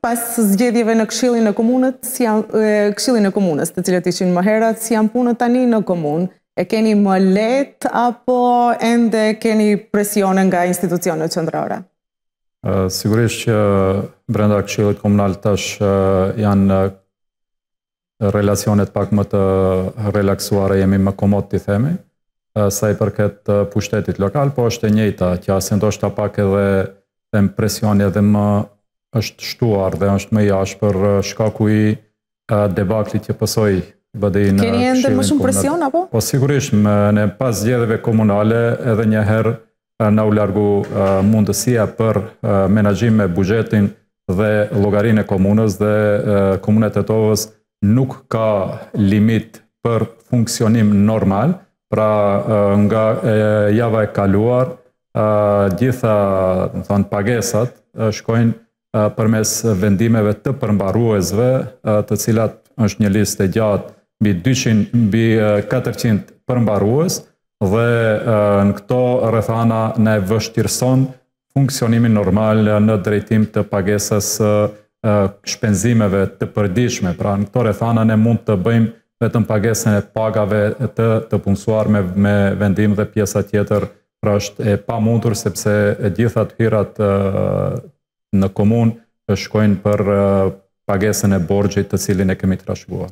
Pas zgjedhjeve në këshillin e komunës, si këshillin e komunës, të cilët ishin më herat, si janë punët tani në komunë? E keni më lehtë apo ende keni presionën nga institucionet qendrore? sigurisht që brenda këshillit komunal tash janë relacionet pak më të relaksuara, jemi më komod të themi, sa i përket pushtetit lokal, po është e njëjta, që asë ndoshta pak edhe them presioni edhe më është shtuar dhe është me jashtë për shkaku i debaklit që pësoj bëdej në Keni endë më shumë presion, apo? Po, sigurisht, me, në pas zgjedhjeve komunale, edhe njëherë në u largu mundësia për menajim me bugjetin dhe logarin e komunës dhe komunet e tovës nuk ka limit për funksionim normal, pra nga e, java e kaluar, a, gjitha thonë, pagesat shkojnë përmes vendimeve të përmbaruesve, të cilat është një listë e gjatë mbi 200 mbi 400 përmbarues dhe në këto rrethana ne vështirëson funksionimin normal në drejtim të pagesës shpenzimeve të përdishme. Pra në këto rrethana ne mund të bëjmë vetëm pagesën e pagave të të punësuar me, me vendim dhe pjesa tjetër pra është e pamundur sepse e gjithat hirat në komunë shkojnë për eh, pagesën e borgjit të cilin e kemi trashëguar.